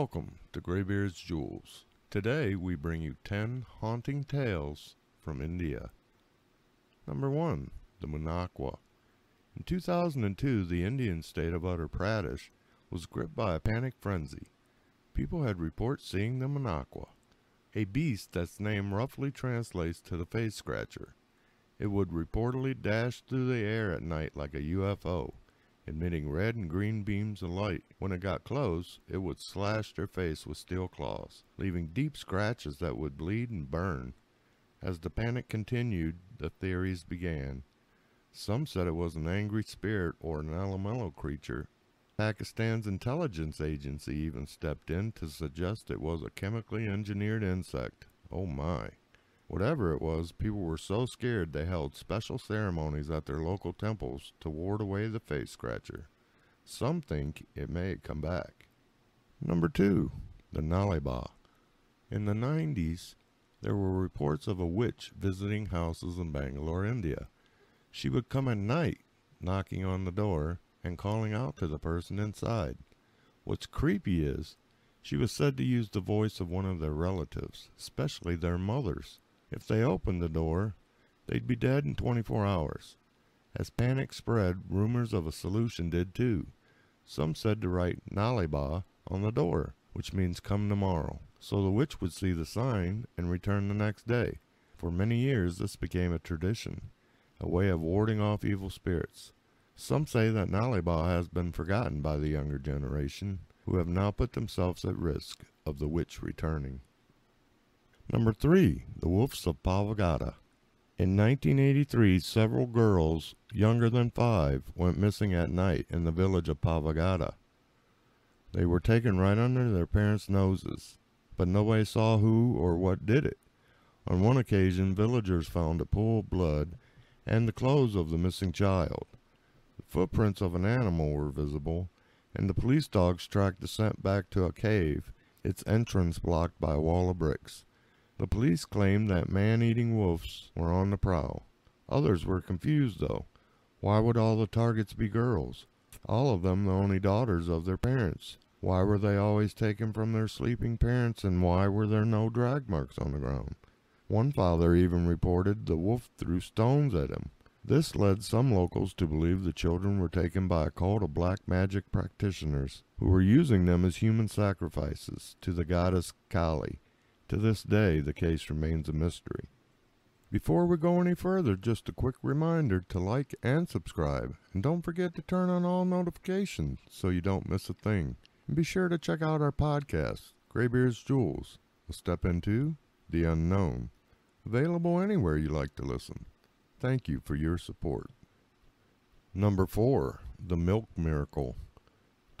Welcome to Greybeard's Jewels. Today we bring you 10 haunting tales from India. Number 1. The Munakwa. In 2002, the Indian state of Uttar Pradesh was gripped by a panic frenzy. People had reports seeing the Munakwa, a beast that's name roughly translates to the face scratcher. It would reportedly dash through the air at night like a UFO emitting red and green beams of light. When it got close, it would slash their face with steel claws, leaving deep scratches that would bleed and burn. As the panic continued, the theories began. Some said it was an angry spirit or an elemental creature. Pakistan's intelligence agency even stepped in to suggest it was a chemically engineered insect. Oh my. Whatever it was, people were so scared they held special ceremonies at their local temples to ward away the face scratcher. Some think it may come back. Number 2. The Naleba. In the 90s, there were reports of a witch visiting houses in Bangalore, India. She would come at night, knocking on the door and calling out to the person inside. What's creepy is, she was said to use the voice of one of their relatives, especially their mothers. If they opened the door, they'd be dead in 24 hours. As panic spread, rumors of a solution did too. Some said to write Naliba on the door, which means come tomorrow, so the witch would see the sign and return the next day. For many years this became a tradition, a way of warding off evil spirits. Some say that Naliba has been forgotten by the younger generation, who have now put themselves at risk of the witch returning. Number three, The Wolves of Pavagada. In 1983, several girls younger than five went missing at night in the village of Pavagada. They were taken right under their parents' noses, but nobody saw who or what did it. On one occasion, villagers found a pool of blood and the clothes of the missing child. The footprints of an animal were visible, and the police dogs tracked the scent back to a cave, its entrance blocked by a wall of bricks. The police claimed that man-eating wolves were on the prowl. Others were confused, though. Why would all the targets be girls? All of them the only daughters of their parents. Why were they always taken from their sleeping parents, and why were there no drag marks on the ground? One father even reported the wolf threw stones at him. This led some locals to believe the children were taken by a cult of black magic practitioners who were using them as human sacrifices to the goddess Kali. To this day, the case remains a mystery. Before we go any further, just a quick reminder to like and subscribe, and don't forget to turn on all notifications so you don't miss a thing. And be sure to check out our podcast, Graybeard's Jewels, A Step Into the Unknown, available anywhere you like to listen. Thank you for your support. Number 4. The Milk Miracle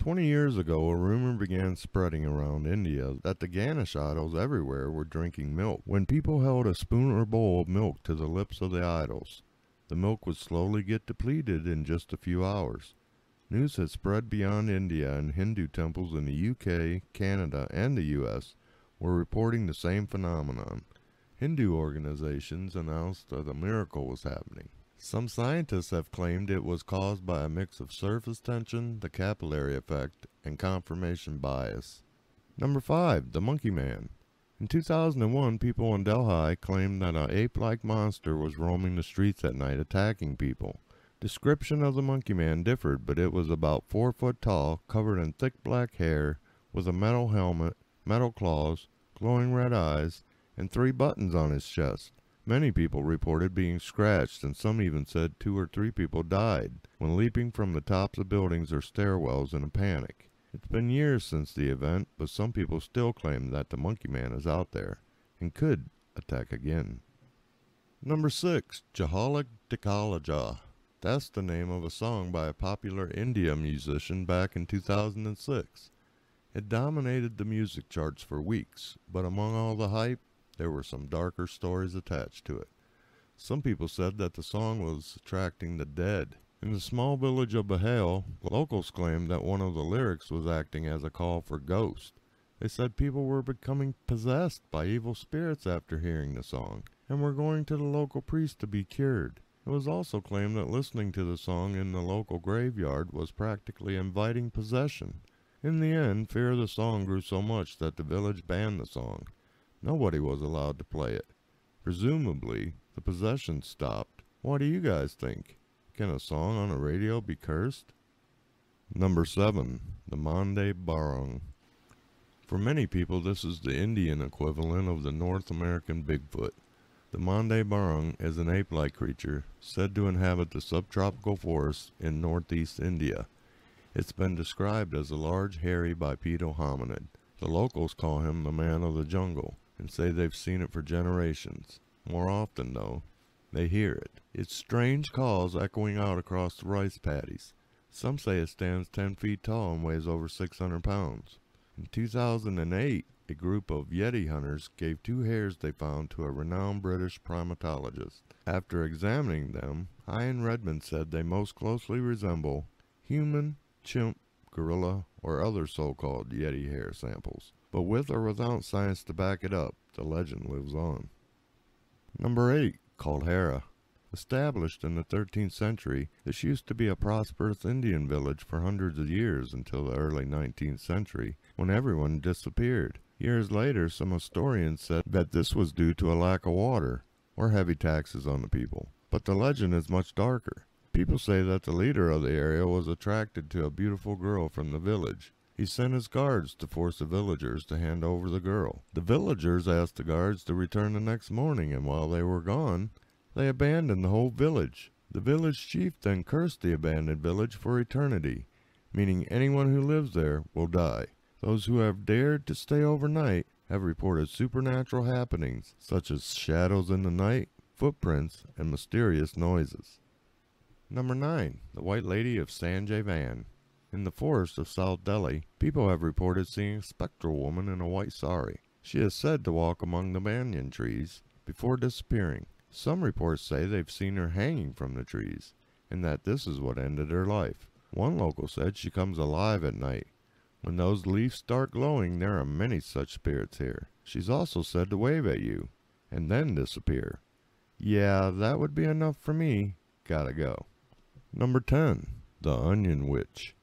Twenty years ago, a rumor began spreading around India that the idols everywhere were drinking milk. When people held a spoon or bowl of milk to the lips of the idols, the milk would slowly get depleted in just a few hours. News had spread beyond India and Hindu temples in the UK, Canada, and the US were reporting the same phenomenon. Hindu organizations announced that a miracle was happening. Some scientists have claimed it was caused by a mix of surface tension, the capillary effect, and confirmation bias. Number 5. The Monkey Man In 2001, people in Delhi claimed that an ape-like monster was roaming the streets at night attacking people. Description of the Monkey Man differed, but it was about 4 foot tall, covered in thick black hair, with a metal helmet, metal claws, glowing red eyes, and three buttons on his chest. Many people reported being scratched, and some even said two or three people died when leaping from the tops of buildings or stairwells in a panic. It's been years since the event, but some people still claim that the monkey man is out there and could attack again. Number 6. Jahalik Dikalaja. That's the name of a song by a popular India musician back in 2006. It dominated the music charts for weeks, but among all the hype, there were some darker stories attached to it. Some people said that the song was attracting the dead. In the small village of Bahale, locals claimed that one of the lyrics was acting as a call for ghosts. They said people were becoming possessed by evil spirits after hearing the song, and were going to the local priest to be cured. It was also claimed that listening to the song in the local graveyard was practically inviting possession. In the end, fear of the song grew so much that the village banned the song. Nobody was allowed to play it. Presumably, the possession stopped. What do you guys think? Can a song on a radio be cursed? Number 7. The Mande Barong. For many people, this is the Indian equivalent of the North American Bigfoot. The Mande Barong is an ape-like creature said to inhabit the subtropical forests in northeast India. It's been described as a large hairy bipedal hominid. The locals call him the man of the jungle and say they've seen it for generations. More often, though, they hear it. Its strange calls echoing out across the rice paddies. Some say it stands 10 feet tall and weighs over 600 pounds. In 2008, a group of Yeti hunters gave two hares they found to a renowned British primatologist. After examining them, Ian Redmond said they most closely resemble human, chimp, gorilla, or other so-called Yeti hair samples. But with or without science to back it up, the legend lives on. Number 8. Caldera. Established in the 13th century, this used to be a prosperous Indian village for hundreds of years until the early 19th century, when everyone disappeared. Years later, some historians said that this was due to a lack of water, or heavy taxes on the people. But the legend is much darker. People say that the leader of the area was attracted to a beautiful girl from the village, he sent his guards to force the villagers to hand over the girl. The villagers asked the guards to return the next morning, and while they were gone, they abandoned the whole village. The village chief then cursed the abandoned village for eternity, meaning anyone who lives there will die. Those who have dared to stay overnight have reported supernatural happenings, such as shadows in the night, footprints, and mysterious noises. Number 9. The White Lady of San Javan in the forest of South Delhi, people have reported seeing a spectral woman in a white sari. She is said to walk among the banyan trees before disappearing. Some reports say they've seen her hanging from the trees, and that this is what ended her life. One local said she comes alive at night. When those leaves start glowing, there are many such spirits here. She's also said to wave at you, and then disappear. Yeah, that would be enough for me. Gotta go. Number 10. The Onion Witch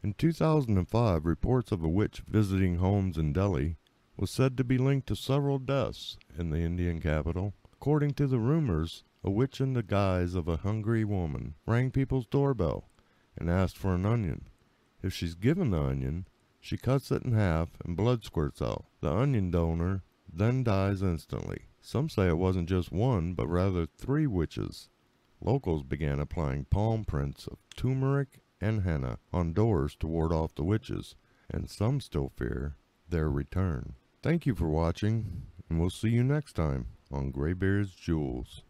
in 2005, reports of a witch visiting homes in Delhi was said to be linked to several deaths in the Indian capital. According to the rumors, a witch in the guise of a hungry woman rang people's doorbell and asked for an onion. If she's given the onion, she cuts it in half and blood squirts out. The onion donor then dies instantly. Some say it wasn't just one, but rather three witches. Locals began applying palm prints of turmeric and Hannah on doors to ward off the witches, and some still fear their return. Thank you for watching, and we'll see you next time on Greybeard's Jewels.